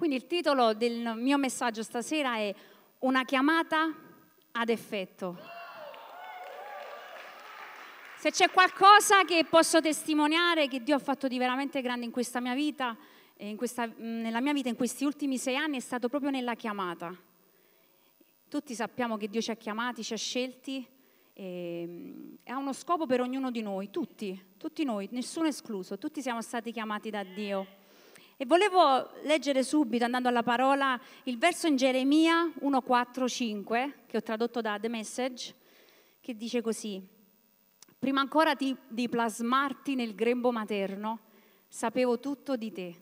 Quindi il titolo del mio messaggio stasera è Una chiamata ad effetto. Se c'è qualcosa che posso testimoniare che Dio ha fatto di veramente grande in questa mia vita, eh, questa, mm, nella mia vita in questi ultimi sei anni, è stato proprio nella chiamata. Tutti sappiamo che Dio ci ha chiamati, ci ha scelti, ehm, e, ha uno scopo per ognuno di noi, tutti, tutti noi, nessuno escluso, tutti siamo stati chiamati da Dio. E volevo leggere subito, andando alla parola, il verso in Geremia 1,4-5, che ho tradotto da The Message, che dice così, prima ancora di, di plasmarti nel grembo materno, sapevo tutto di te.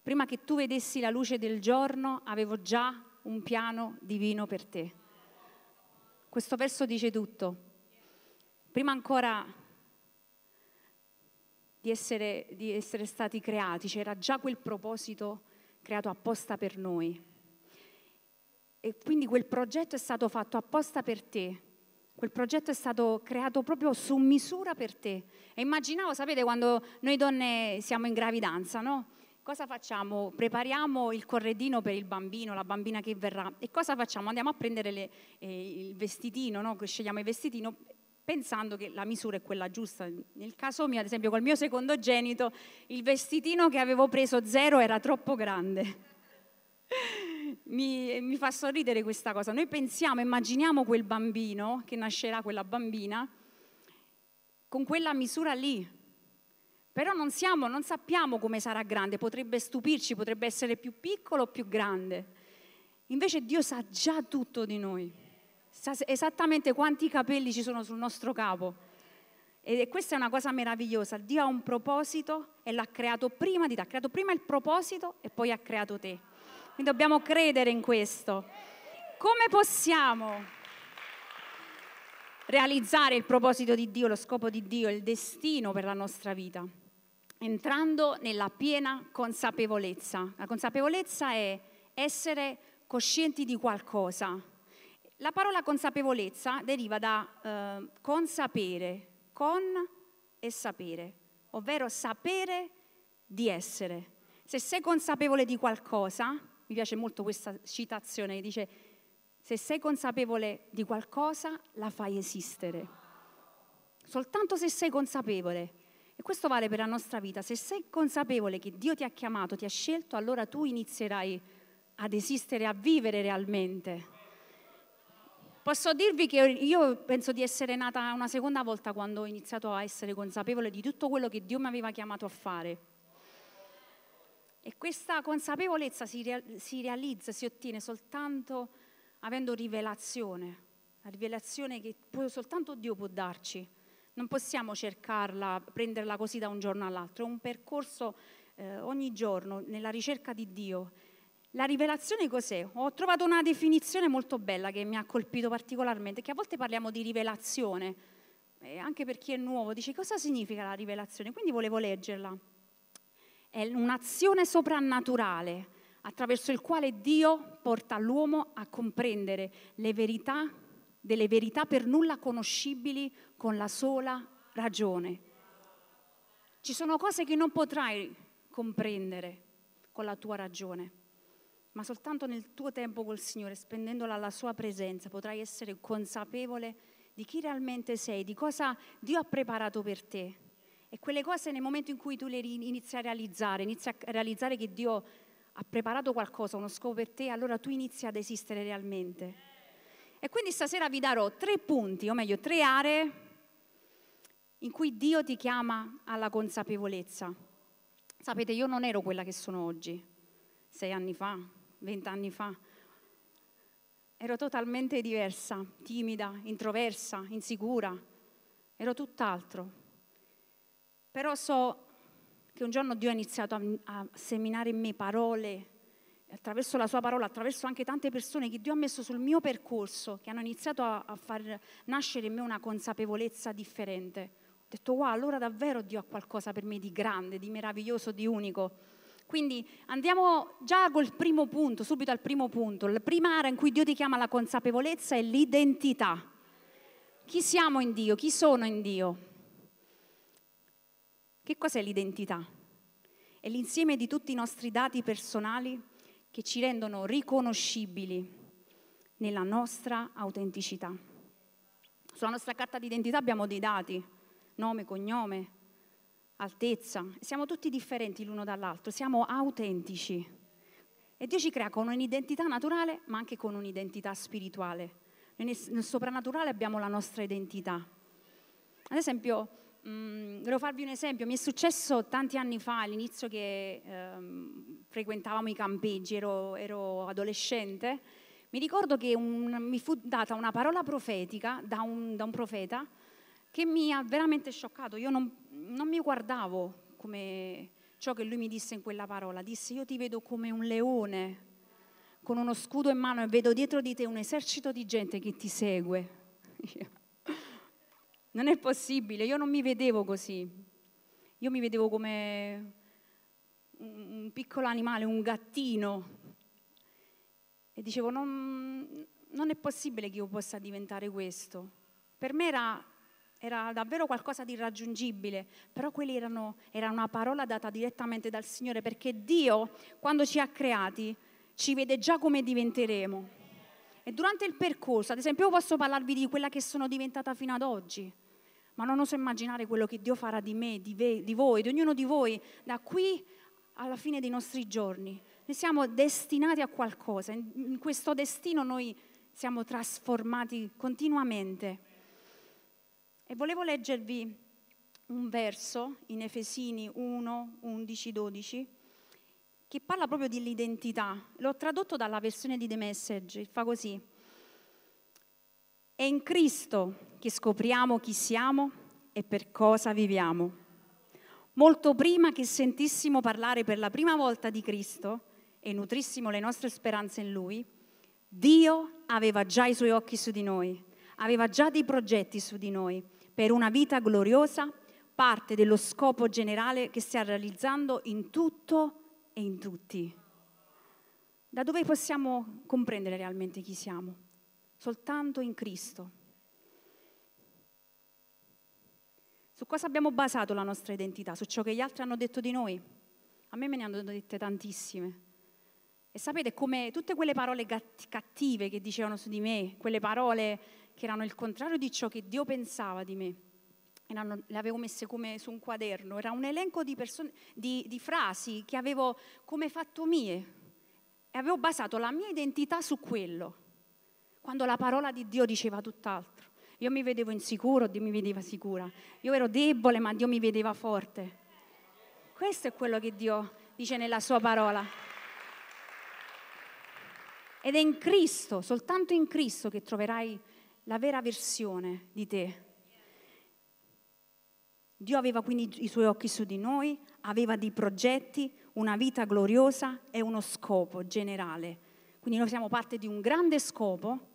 Prima che tu vedessi la luce del giorno, avevo già un piano divino per te. Questo verso dice tutto. Prima ancora di essere, di essere stati creati, c'era già quel proposito creato apposta per noi. E quindi quel progetto è stato fatto apposta per te, Quel progetto è stato creato proprio su misura per te. E immaginavo, sapete, quando noi donne siamo in gravidanza, no? Cosa facciamo? Prepariamo il corredino per il bambino, la bambina che verrà. E cosa facciamo? Andiamo a prendere le, eh, il vestitino, no? Scegliamo il vestitino pensando che la misura è quella giusta. Nel caso mio, ad esempio, col mio secondogenito, il vestitino che avevo preso zero era troppo grande. mi, mi fa sorridere questa cosa. Noi pensiamo, immaginiamo quel bambino che nascerà, quella bambina, con quella misura lì. Però non, siamo, non sappiamo come sarà grande, potrebbe stupirci, potrebbe essere più piccolo o più grande. Invece Dio sa già tutto di noi sa esattamente quanti capelli ci sono sul nostro capo. E questa è una cosa meravigliosa. Dio ha un proposito e l'ha creato prima di te. Ha creato prima il proposito e poi ha creato te. Quindi dobbiamo credere in questo. Come possiamo realizzare il proposito di Dio, lo scopo di Dio, il destino per la nostra vita? Entrando nella piena consapevolezza. La consapevolezza è essere coscienti di qualcosa la parola consapevolezza deriva da eh, consapere, con e sapere, ovvero sapere di essere. Se sei consapevole di qualcosa, mi piace molto questa citazione, dice, se sei consapevole di qualcosa la fai esistere. Soltanto se sei consapevole. E questo vale per la nostra vita. Se sei consapevole che Dio ti ha chiamato, ti ha scelto, allora tu inizierai ad esistere, a vivere realmente. Posso dirvi che io penso di essere nata una seconda volta quando ho iniziato a essere consapevole di tutto quello che Dio mi aveva chiamato a fare. E questa consapevolezza si, real- si realizza, si ottiene soltanto avendo rivelazione, la rivelazione che può, soltanto Dio può darci. Non possiamo cercarla, prenderla così da un giorno all'altro, è un percorso eh, ogni giorno nella ricerca di Dio la rivelazione cos'è? Ho trovato una definizione molto bella che mi ha colpito particolarmente, che a volte parliamo di rivelazione, eh, anche per chi è nuovo, dice cosa significa la rivelazione? Quindi volevo leggerla. È un'azione soprannaturale attraverso il quale Dio porta l'uomo a comprendere le verità, delle verità per nulla conoscibili con la sola ragione. Ci sono cose che non potrai comprendere con la tua ragione ma soltanto nel tuo tempo col Signore, spendendola alla sua presenza, potrai essere consapevole di chi realmente sei, di cosa Dio ha preparato per te. E quelle cose nel momento in cui tu le inizi a realizzare, inizi a realizzare che Dio ha preparato qualcosa, uno scopo per te, allora tu inizi ad esistere realmente. E quindi stasera vi darò tre punti, o meglio tre aree, in cui Dio ti chiama alla consapevolezza. Sapete, io non ero quella che sono oggi, sei anni fa, vent'anni fa. Ero totalmente diversa, timida, introversa, insicura, ero tutt'altro. Però so che un giorno Dio ha iniziato a, a seminare in me parole, attraverso la sua parola, attraverso anche tante persone che Dio ha messo sul mio percorso, che hanno iniziato a, a far nascere in me una consapevolezza differente. Ho detto, wow, allora davvero Dio ha qualcosa per me di grande, di meraviglioso, di unico. Quindi andiamo già col primo punto, subito al primo punto, la prima area in cui Dio ti chiama la consapevolezza è l'identità. Chi siamo in Dio? Chi sono in Dio? Che cos'è l'identità? È l'insieme di tutti i nostri dati personali che ci rendono riconoscibili nella nostra autenticità. Sulla nostra carta d'identità abbiamo dei dati, nome, cognome, altezza. Siamo tutti differenti l'uno dall'altro, siamo autentici. E Dio ci crea con un'identità naturale, ma anche con un'identità spirituale. nel soprannaturale abbiamo la nostra identità. Ad esempio, mh, mm, volevo farvi un esempio, mi è successo tanti anni fa, all'inizio che ehm, frequentavamo i campeggi, ero, ero adolescente, mi ricordo che un, mi fu data una parola profetica da un, da un profeta che mi ha veramente scioccato. Io non, non mi guardavo come ciò che lui mi disse in quella parola, disse io ti vedo come un leone con uno scudo in mano e vedo dietro di te un esercito di gente che ti segue. non è possibile, io non mi vedevo così, io mi vedevo come un piccolo animale, un gattino. E dicevo, non, non è possibile che io possa diventare questo. Per me era era davvero qualcosa di irraggiungibile, però quella erano, era una parola data direttamente dal Signore, perché Dio, quando ci ha creati, ci vede già come diventeremo. E durante il percorso, ad esempio, io posso parlarvi di quella che sono diventata fino ad oggi, ma non oso immaginare quello che Dio farà di me, di, ve, di voi, di ognuno di voi, da qui alla fine dei nostri giorni. Noi siamo destinati a qualcosa, in questo destino noi siamo trasformati continuamente. E volevo leggervi un verso in Efesini 1, 11, 12 che parla proprio dell'identità. L'ho tradotto dalla versione di The Message, fa così. È in Cristo che scopriamo chi siamo e per cosa viviamo. Molto prima che sentissimo parlare per la prima volta di Cristo e nutrissimo le nostre speranze in Lui, Dio aveva già i suoi occhi su di noi, aveva già dei progetti su di noi per una vita gloriosa, parte dello scopo generale che stia realizzando in tutto e in tutti. Da dove possiamo comprendere realmente chi siamo? Soltanto in Cristo. Su cosa abbiamo basato la nostra identità? Su ciò che gli altri hanno detto di noi? A me me ne hanno dette tantissime. E sapete come tutte quelle parole cattive che dicevano su di me, quelle parole che erano il contrario di ciò che Dio pensava di me. Erano, le avevo messe come su un quaderno, era un elenco di, person- di, di frasi che avevo come fatto mie e avevo basato la mia identità su quello, quando la parola di Dio diceva tutt'altro. Io mi vedevo insicuro, Dio mi vedeva sicura. Io ero debole, ma Dio mi vedeva forte. Questo è quello che Dio dice nella sua parola. Ed è in Cristo, soltanto in Cristo, che troverai la vera versione di te. Dio aveva quindi i suoi occhi su di noi, aveva dei progetti, una vita gloriosa e uno scopo generale. Quindi noi siamo parte di un grande scopo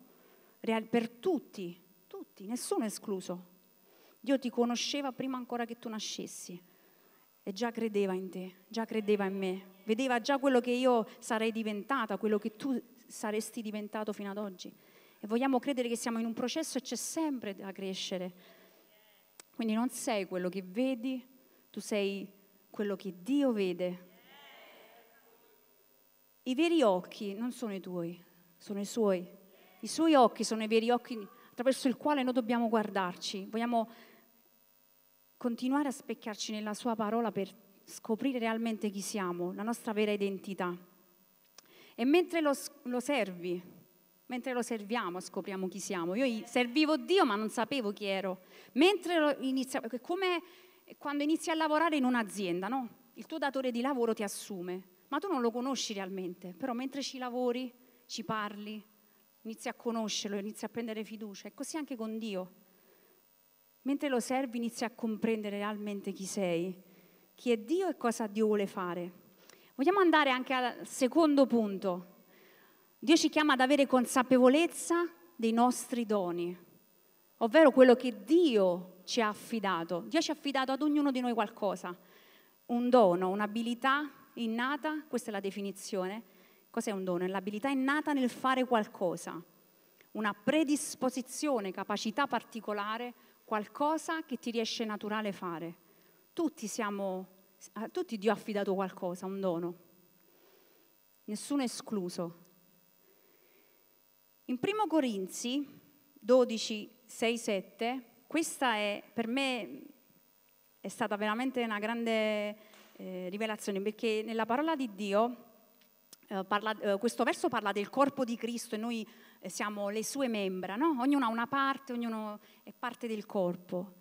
per tutti, tutti, nessuno escluso. Dio ti conosceva prima ancora che tu nascessi e già credeva in te, già credeva in me, vedeva già quello che io sarei diventata, quello che tu saresti diventato fino ad oggi e vogliamo credere che siamo in un processo e c'è sempre da crescere. Quindi non sei quello che vedi, tu sei quello che Dio vede. I veri occhi non sono i tuoi, sono i suoi. I suoi occhi sono i veri occhi attraverso il quale noi dobbiamo guardarci. Vogliamo continuare a specchiarci nella sua parola per scoprire realmente chi siamo, la nostra vera identità. E mentre lo, lo servi, Mentre lo serviamo scopriamo chi siamo. Io servivo Dio ma non sapevo chi ero. Mentre iniziavo, come quando inizi a lavorare in un'azienda, no? Il tuo datore di lavoro ti assume, ma tu non lo conosci realmente, però mentre ci lavori, ci parli, inizi a conoscerlo, inizi a prendere fiducia. E così anche con Dio. Mentre lo servi inizi a comprendere realmente chi sei, chi è Dio e cosa Dio vuole fare. Vogliamo andare anche al secondo punto, Dio ci chiama ad avere consapevolezza dei nostri doni, ovvero quello che Dio ci ha affidato. Dio ci ha affidato ad ognuno di noi qualcosa, un dono, un'abilità innata, questa è la definizione. Cos'è un dono? È l'abilità innata nel fare qualcosa, una predisposizione, capacità particolare, qualcosa che ti riesce naturale fare. Tutti siamo, a tutti Dio ha affidato qualcosa, un dono. Nessuno escluso. In 1 Corinzi 12, 6, 7, questa è per me è stata veramente una grande eh, rivelazione perché nella parola di Dio eh, parla, eh, questo verso parla del corpo di Cristo e noi eh, siamo le sue membra, no? ognuno ha una parte, ognuno è parte del corpo.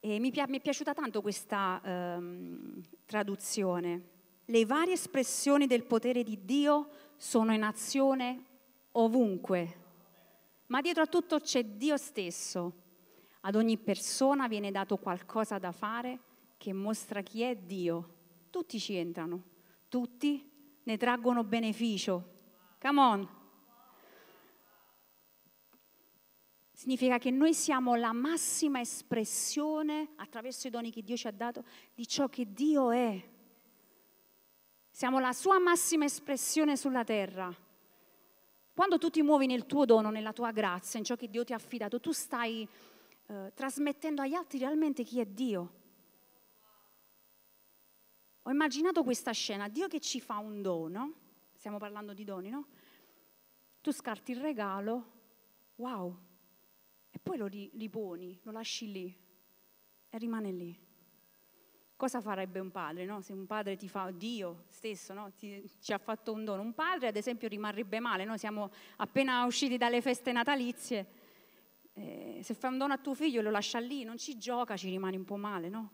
E mi, pi- mi è piaciuta tanto questa ehm, traduzione. Le varie espressioni del potere di Dio sono in azione ovunque. Ma dietro a tutto c'è Dio stesso. Ad ogni persona viene dato qualcosa da fare che mostra chi è Dio. Tutti ci entrano, tutti ne traggono beneficio. Come on. Significa che noi siamo la massima espressione attraverso i doni che Dio ci ha dato di ciò che Dio è. Siamo la sua massima espressione sulla terra. Quando tu ti muovi nel tuo dono, nella tua grazia, in ciò che Dio ti ha affidato, tu stai eh, trasmettendo agli altri realmente chi è Dio. Ho immaginato questa scena, Dio che ci fa un dono, stiamo parlando di doni, no? Tu scarti il regalo, wow, e poi lo riponi, lo lasci lì e rimane lì cosa farebbe un padre, no? Se un padre ti fa, Dio stesso, no? ti, ci ha fatto un dono. Un padre, ad esempio, rimarrebbe male, no? Siamo appena usciti dalle feste natalizie. Eh, se fa un dono a tuo figlio e lo lascia lì, non ci gioca, ci rimane un po' male, no?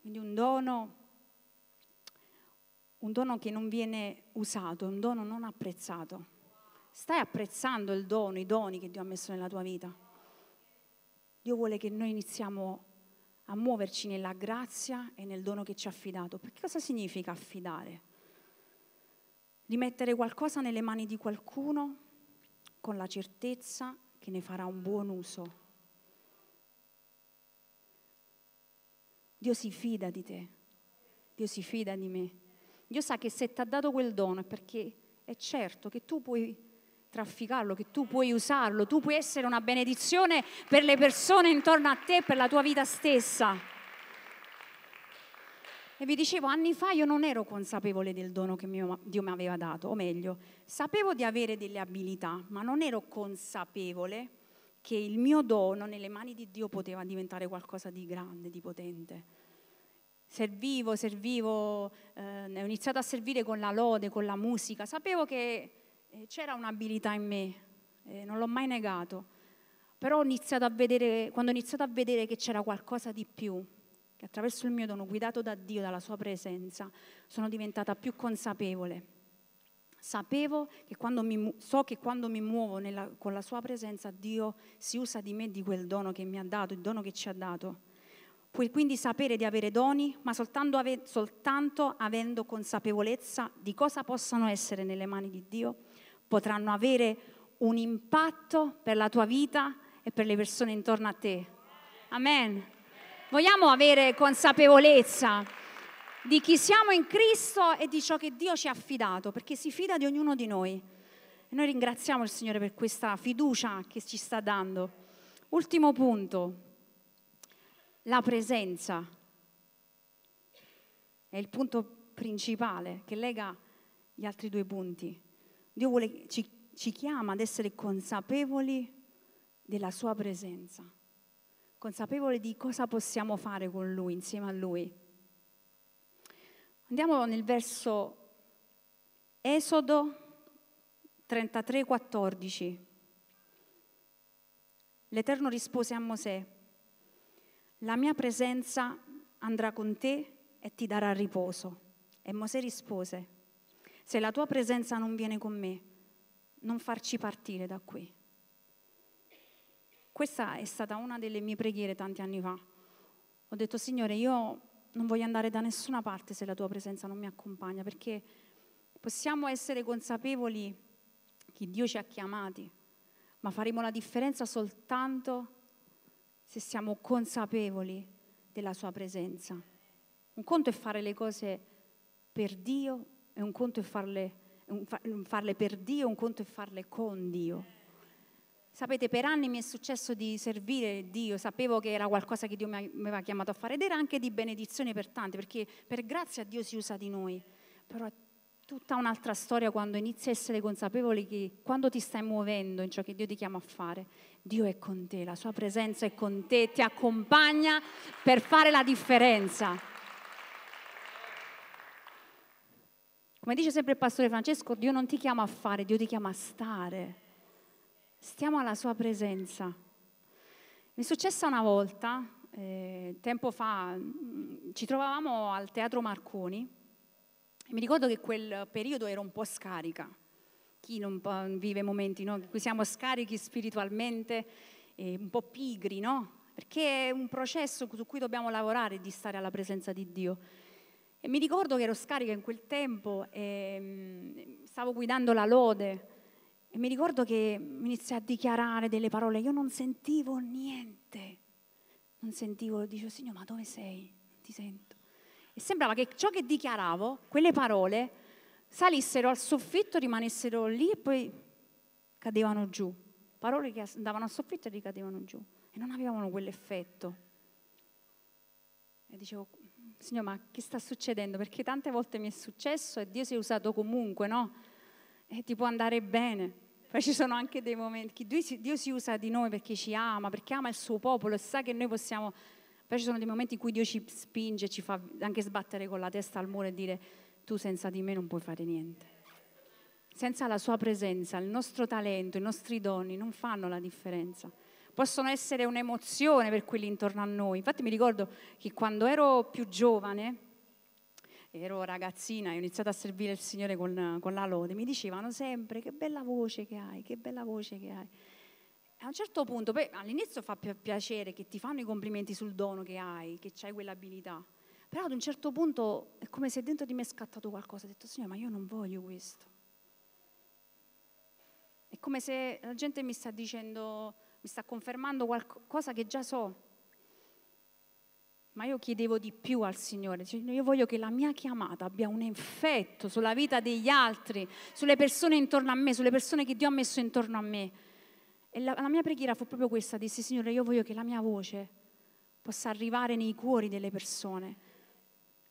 Quindi un dono, un dono che non viene usato, un dono non apprezzato. Stai apprezzando il dono, i doni che Dio ha messo nella tua vita. Dio vuole che noi iniziamo a muoverci nella grazia e nel dono che ci ha affidato. Perché cosa significa affidare? Di mettere qualcosa nelle mani di qualcuno con la certezza che ne farà un buon uso. Dio si fida di te, Dio si fida di me. Dio sa che se ti ha dato quel dono è perché è certo che tu puoi trafficarlo, che tu puoi usarlo, tu puoi essere una benedizione per le persone intorno a te, per la tua vita stessa. E vi dicevo, anni fa io non ero consapevole del dono che mio, Dio mi aveva dato, o meglio, sapevo di avere delle abilità, ma non ero consapevole che il mio dono nelle mani di Dio poteva diventare qualcosa di grande, di potente. Servivo, servivo, eh, ho iniziato a servire con la lode, con la musica, sapevo che c'era un'abilità in me, non l'ho mai negato, però ho iniziato a vedere, quando ho iniziato a vedere che c'era qualcosa di più, che attraverso il mio dono, guidato da Dio, dalla sua presenza, sono diventata più consapevole. Sapevo che quando mi, so che quando mi muovo nella, con la sua presenza Dio si usa di me di quel dono che mi ha dato, il dono che ci ha dato. Puoi quindi sapere di avere doni, ma soltanto, ave, soltanto avendo consapevolezza di cosa possano essere nelle mani di Dio potranno avere un impatto per la tua vita e per le persone intorno a te. Amen. Vogliamo avere consapevolezza di chi siamo in Cristo e di ciò che Dio ci ha affidato, perché si fida di ognuno di noi. E noi ringraziamo il Signore per questa fiducia che ci sta dando. Ultimo punto, la presenza. È il punto principale che lega gli altri due punti. Dio vuole, ci, ci chiama ad essere consapevoli della sua presenza, consapevoli di cosa possiamo fare con Lui, insieme a Lui. Andiamo nel verso Esodo 33, 14. L'Eterno rispose a Mosè, la mia presenza andrà con te e ti darà riposo. E Mosè rispose, se la tua presenza non viene con me, non farci partire da qui. Questa è stata una delle mie preghiere tanti anni fa. Ho detto, Signore, io non voglio andare da nessuna parte se la tua presenza non mi accompagna, perché possiamo essere consapevoli che Dio ci ha chiamati, ma faremo la differenza soltanto se siamo consapevoli della sua presenza. Un conto è fare le cose per Dio è un conto è farle, un fa, farle per Dio, un conto è farle con Dio. Sapete, per anni mi è successo di servire Dio, sapevo che era qualcosa che Dio mi aveva chiamato a fare ed era anche di benedizione per tanti, perché per grazia Dio si usa di noi. Però è tutta un'altra storia quando inizi a essere consapevoli che quando ti stai muovendo in ciò che Dio ti chiama a fare, Dio è con te, la sua presenza è con te, ti accompagna per fare la differenza. Come dice sempre il pastore Francesco, Dio non ti chiama a fare, Dio ti chiama a stare. Stiamo alla sua presenza. Mi è successa una volta, eh, tempo fa, mm, ci trovavamo al Teatro Marconi e mi ricordo che quel periodo ero un po' scarica. Chi non vive momenti no? in cui siamo scarichi spiritualmente, eh, un po' pigri, no? Perché è un processo su cui dobbiamo lavorare di stare alla presenza di Dio. E mi ricordo che ero scarica in quel tempo e mm, stavo guidando la lode e mi ricordo che mi iniziai a dichiarare delle parole, io non sentivo niente, non sentivo, dicevo Signore ma dove sei? Non ti sento. E sembrava che ciò che dichiaravo, quelle parole, salissero al soffitto, rimanessero lì e poi cadevano giù. Parole che andavano al soffitto e ricadevano giù. E non avevano quell'effetto. E dicevo, Signore, ma che sta succedendo? Perché tante volte mi è successo e Dio si è usato comunque, no? E ti può andare bene. Poi ci sono anche dei momenti che Dio si, usa di noi perché ci ama, perché ama il suo popolo e sa che noi possiamo... Poi ci sono dei momenti in cui Dio ci spinge, ci fa anche sbattere con la testa al muro e dire tu senza di me non puoi fare niente. Senza la sua presenza, il nostro talento, i nostri doni non fanno la differenza possono essere un'emozione per quelli intorno a noi. Infatti mi ricordo che quando ero più giovane, ero ragazzina e ho iniziato a servire il Signore con, con, la lode, mi dicevano sempre che bella voce che hai, che bella voce che hai. A un certo punto, poi, all'inizio fa piacere che ti fanno i complimenti sul dono che hai, che hai quell'abilità, però ad un certo punto è come se dentro di me è scattato qualcosa, ho detto Signore ma io non voglio questo. È come se la gente mi sta dicendo mi sta confermando qualcosa che già so. Ma io chiedevo di più al Signore, io voglio che la mia chiamata abbia un effetto sulla vita degli altri, sulle persone intorno a me, sulle persone che Dio ha messo intorno a me. E la, la mia preghiera fu proprio questa, disse, Signore, io voglio che la mia voce possa arrivare nei cuori delle persone,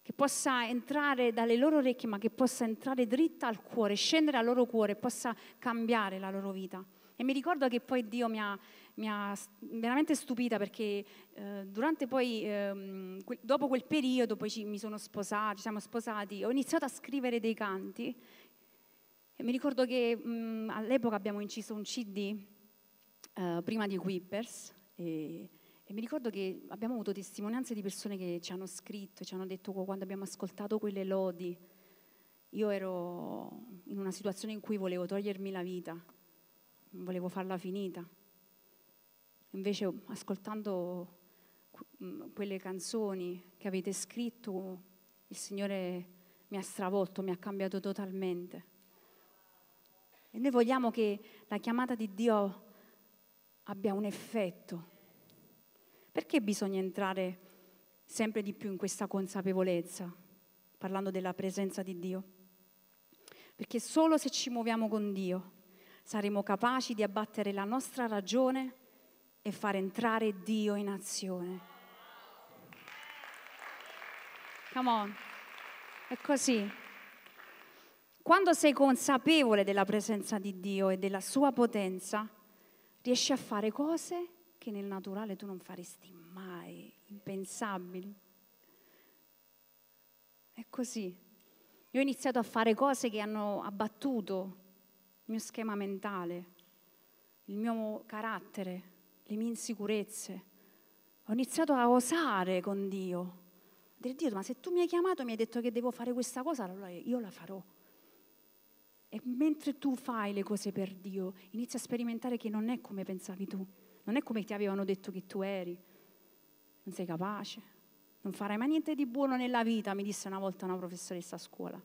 che possa entrare dalle loro orecchie, ma che possa entrare dritta al cuore, scendere al loro cuore, e possa cambiare la loro vita. E mi ricordo che poi Dio mi ha, mi ha veramente stupita perché eh, durante poi, eh, que- dopo quel periodo, poi ci, mi sono sposata, ci siamo sposati, ho iniziato a scrivere dei canti e mi ricordo che mh, mm, all'epoca abbiamo inciso un CD eh, prima di Whippers e, e, mi ricordo che abbiamo avuto testimonianze di persone che ci hanno scritto, ci hanno detto oh, quando abbiamo ascoltato quelle lodi, io ero in una situazione in cui volevo togliermi la vita volevo farla finita. Invece ascoltando mm, quelle canzoni che avete scritto, il Signore mi ha stravolto, mi ha cambiato totalmente. E noi vogliamo che la chiamata di Dio abbia un effetto. Perché bisogna entrare sempre di più in questa consapevolezza, parlando della presenza di Dio? Perché solo se ci muoviamo con Dio, saremo capaci di abbattere la nostra ragione e far entrare Dio in azione. Come on, è così. Quando sei consapevole della presenza di Dio e della sua potenza, riesci a fare cose che nel naturale tu non faresti mai, impensabili. È così. Io ho iniziato a fare cose che hanno abbattuto mio schema mentale, il mio carattere, le mie insicurezze. Ho iniziato a osare con Dio. A dire Dio, ma se tu mi hai chiamato e mi hai detto che devo fare questa cosa, allora io la farò. E mentre tu fai le cose per Dio, inizi a sperimentare che non è come pensavi tu, non è come ti avevano detto che tu eri, non sei capace, non farai mai niente di buono nella vita, mi disse una volta una professoressa a scuola,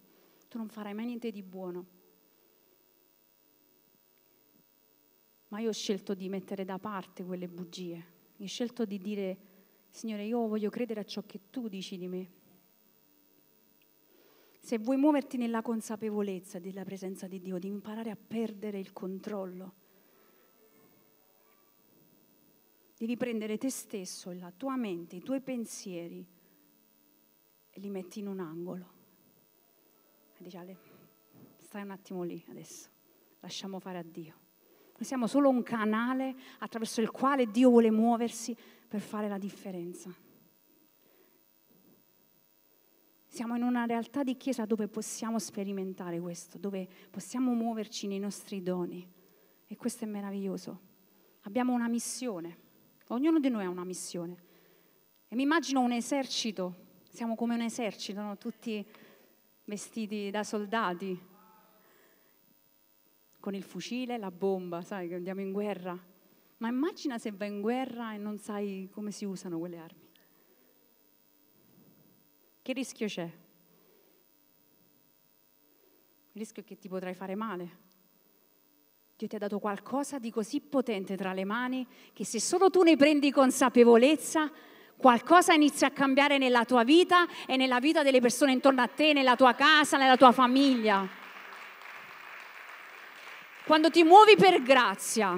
tu non farai mai niente di buono. ma io ho scelto di mettere da parte quelle bugie, ho scelto di dire, Signore, io voglio credere a ciò che tu dici di me. Se vuoi muoverti nella consapevolezza della presenza di Dio, di imparare a perdere il controllo, devi prendere te stesso, la tua mente, i tuoi pensieri e li metti in un angolo. E dici Ale, stai un attimo lì adesso, lasciamo fare a Dio. Noi siamo solo un canale attraverso il quale Dio vuole muoversi per fare la differenza. Siamo in una realtà di chiesa dove possiamo sperimentare questo, dove possiamo muoverci nei nostri doni e questo è meraviglioso. Abbiamo una missione, ognuno di noi ha una missione. E mi immagino un esercito, siamo come un esercito, no? tutti vestiti da soldati, con il fucile, la bomba, sai che andiamo in guerra. Ma immagina se vai in guerra e non sai come si usano quelle armi. Che rischio c'è? Il rischio è che ti potrai fare male. Dio ti ha dato qualcosa di così potente tra le mani che se solo tu ne prendi consapevolezza, qualcosa inizia a cambiare nella tua vita e nella vita delle persone intorno a te, nella tua casa, nella tua famiglia. Quando ti muovi per grazia,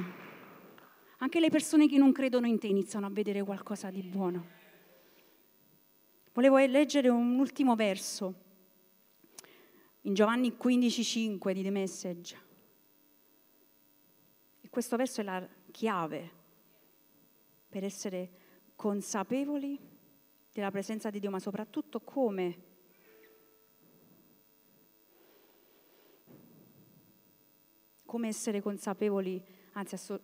anche le persone che non credono in te iniziano a vedere qualcosa di buono. Volevo leggere un ultimo verso in Giovanni 15,5 di The Message. E questo verso è la chiave per essere consapevoli della presenza di Dio, ma soprattutto come come essere consapevoli, anzi asso-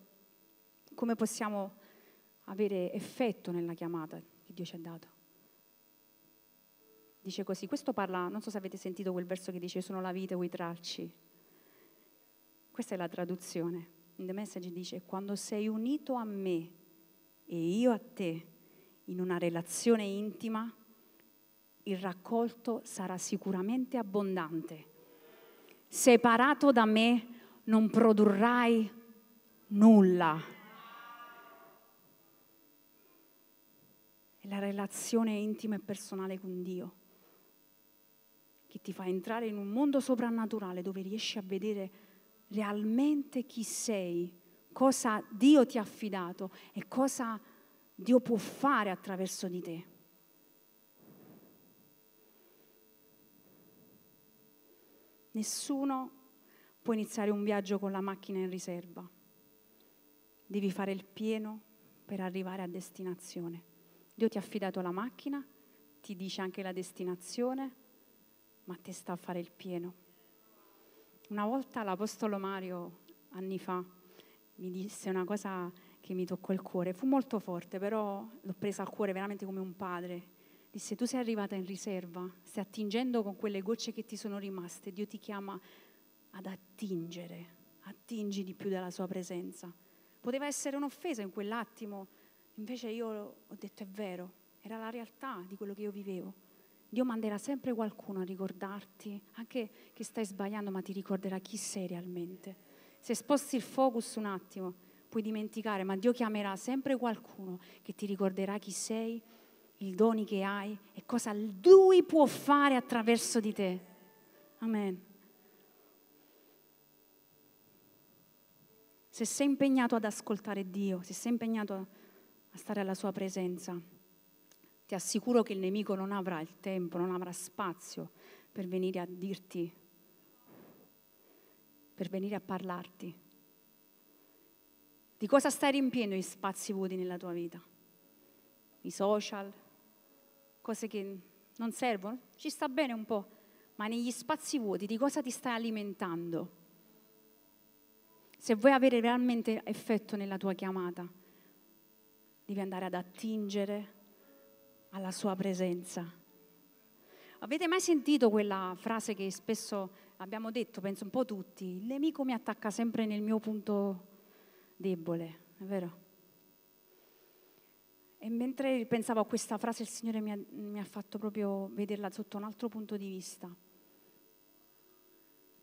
come possiamo avere effetto nella chiamata che Dio ci ha dato. Dice così, questo parla, non so se avete sentito quel verso che dice sono la vita voi tralci. Questa è la traduzione. In The Message dice quando sei unito a me e io a te in una relazione intima, il raccolto sarà sicuramente abbondante. Separato da me non produrrai nulla. È la relazione intima e personale con Dio che ti fa entrare in un mondo soprannaturale dove riesci a vedere realmente chi sei, cosa Dio ti ha affidato e cosa Dio può fare attraverso di te. Nessuno puoi iniziare un viaggio con la macchina in riserva. Devi fare il pieno per arrivare a destinazione. Dio ti ha affidato la macchina, ti dice anche la destinazione, ma te sta a fare il pieno. Una volta l'Apostolo Mario, anni fa, mi disse una cosa che mi toccò il cuore. Fu molto forte, però l'ho presa al cuore veramente come un padre. Disse, tu sei arrivata in riserva, stai attingendo con quelle gocce che ti sono rimaste, Dio ti chiama ad attingere, attingi di più dalla sua presenza. Poteva essere un'offesa in quell'attimo, invece io ho detto è vero, era la realtà di quello che io vivevo. Dio manderà sempre qualcuno a ricordarti, anche che stai sbagliando, ma ti ricorderà chi sei realmente. Se sposti il focus un attimo, puoi dimenticare, ma Dio chiamerà sempre qualcuno che ti ricorderà chi sei, i doni che hai e cosa Lui può fare attraverso di te. Amen. se sei impegnato ad ascoltare Dio, se sei impegnato a stare alla sua presenza, ti assicuro che il nemico non avrà il tempo, non avrà spazio per venire a dirti, per venire a parlarti. Di cosa stai riempiendo gli spazi vuoti nella tua vita? I social, cose che non servono? Ci sta bene un po', ma negli spazi vuoti di cosa ti stai alimentando? Se vuoi avere realmente effetto nella tua chiamata, devi andare ad attingere alla sua presenza. Avete mai sentito quella frase che spesso abbiamo detto, penso un po' tutti, il nemico mi attacca sempre nel mio punto debole, è vero? E mentre pensavo a questa frase il Signore mi ha, mi ha, fatto proprio vederla sotto un altro punto di vista.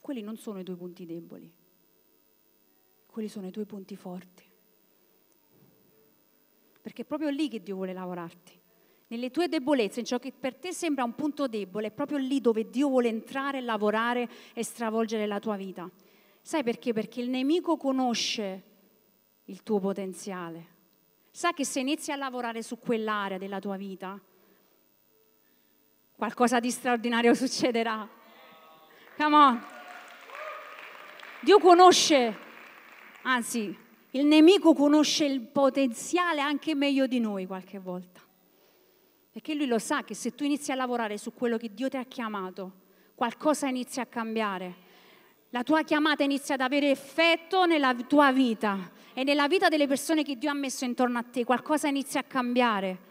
Quelli non sono i tuoi punti deboli quali sono i tuoi punti forti. Perché è proprio lì che Dio vuole lavorarti. Nelle tue debolezze, in ciò che per te sembra un punto debole, è proprio lì dove Dio vuole entrare, lavorare e stravolgere la tua vita. Sai perché? Perché il nemico conosce il tuo potenziale. Sa che se inizi a lavorare su quell'area della tua vita, qualcosa di straordinario succederà. Come on. Dio conosce Anzi, il nemico conosce il potenziale anche meglio di noi qualche volta. Perché lui lo sa che se tu inizi a lavorare su quello che Dio ti ha chiamato, qualcosa inizia a cambiare. La tua chiamata inizia ad avere effetto nella tua vita e nella vita delle persone che Dio ha messo intorno a te, qualcosa inizia a cambiare.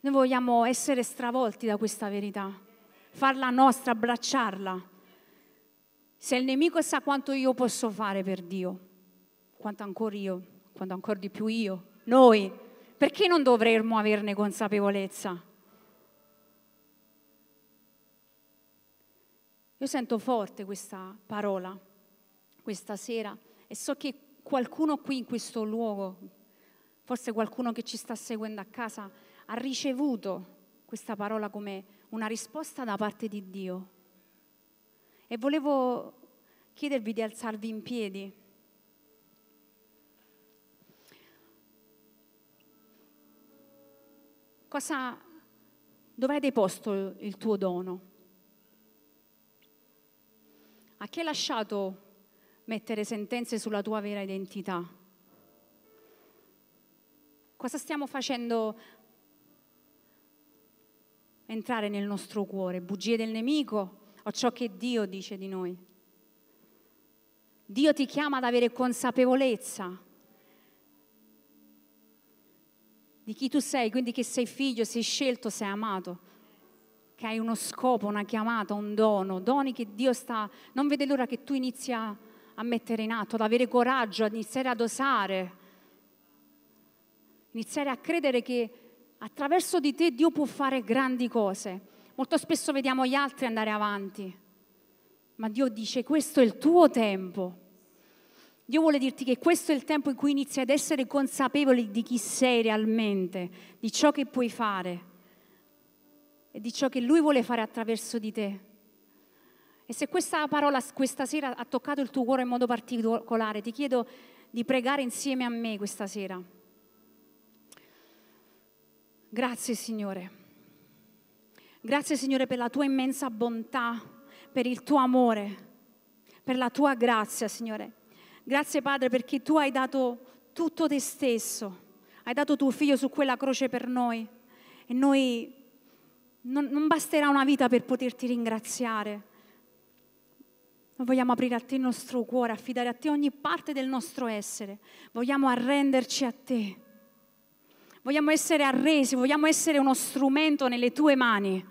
Noi vogliamo essere stravolti da questa verità, farla nostra, abbracciarla. Se il nemico sa quanto io posso fare per Dio, quanto ancora io, quanto ancora di più io, noi, perché non dovremmo averne consapevolezza? Io sento forte questa parola questa sera e so che qualcuno qui in questo luogo, forse qualcuno che ci sta seguendo a casa, ha ricevuto questa parola come una risposta da parte di Dio e volevo chiedervi di alzarvi in piedi. Cosa, dove hai deposto il tuo dono? A chi hai lasciato mettere sentenze sulla tua vera identità? Cosa stiamo facendo entrare nel nostro cuore? Bugie del nemico? o ciò che Dio dice di noi. Dio ti chiama ad avere consapevolezza di chi tu sei, quindi che sei figlio, sei scelto, sei amato, che hai uno scopo, una chiamata, un dono, doni che Dio sta, non vede l'ora che tu inizi a, a mettere in atto, ad avere coraggio, ad iniziare ad osare, iniziare a credere che attraverso di te Dio può fare grandi cose. Molto spesso vediamo gli altri andare avanti, ma Dio dice questo è il tuo tempo. Dio vuole dirti che questo è il tempo in cui inizi ad essere consapevoli di chi sei realmente, di ciò che puoi fare e di ciò che Lui vuole fare attraverso di te. E se questa parola questa sera ha toccato il tuo cuore in modo particolare, ti chiedo di pregare insieme a me questa sera. Grazie Signore. Grazie Signore per la tua immensa bontà, per il tuo amore, per la tua grazia Signore. Grazie Padre perché tu hai dato tutto te stesso, hai dato tuo figlio su quella croce per noi e noi non, non basterà una vita per poterti ringraziare. Noi vogliamo aprire a te il nostro cuore, affidare a te ogni parte del nostro essere, vogliamo arrenderci a te vogliamo essere arresi, vogliamo essere uno strumento nelle tue mani.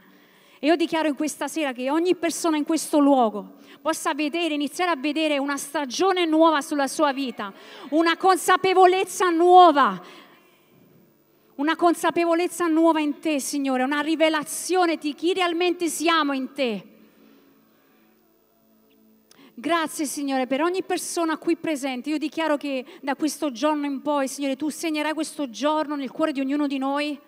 E io dichiaro in questa sera che ogni persona in questo luogo possa vedere, iniziare a vedere una stagione nuova sulla sua vita, una consapevolezza nuova, una consapevolezza nuova in te, Signore, una rivelazione di chi realmente siamo in te. Grazie Signore per ogni persona qui presente. Io dichiaro che da questo giorno in poi, Signore, tu segnerai questo giorno nel cuore di ognuno di noi.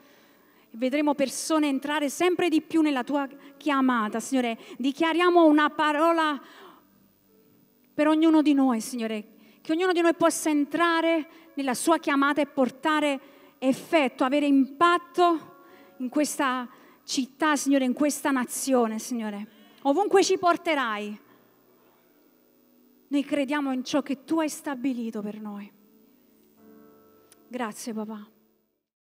Vedremo persone entrare sempre di più nella tua chiamata, Signore. Dichiariamo una parola per ognuno di noi, Signore, che ognuno di noi possa entrare nella sua chiamata e portare effetto, avere impatto in questa città, Signore, in questa nazione, Signore. Ovunque ci porterai. Noi crediamo in ciò che tu hai stabilito per noi. Grazie papà.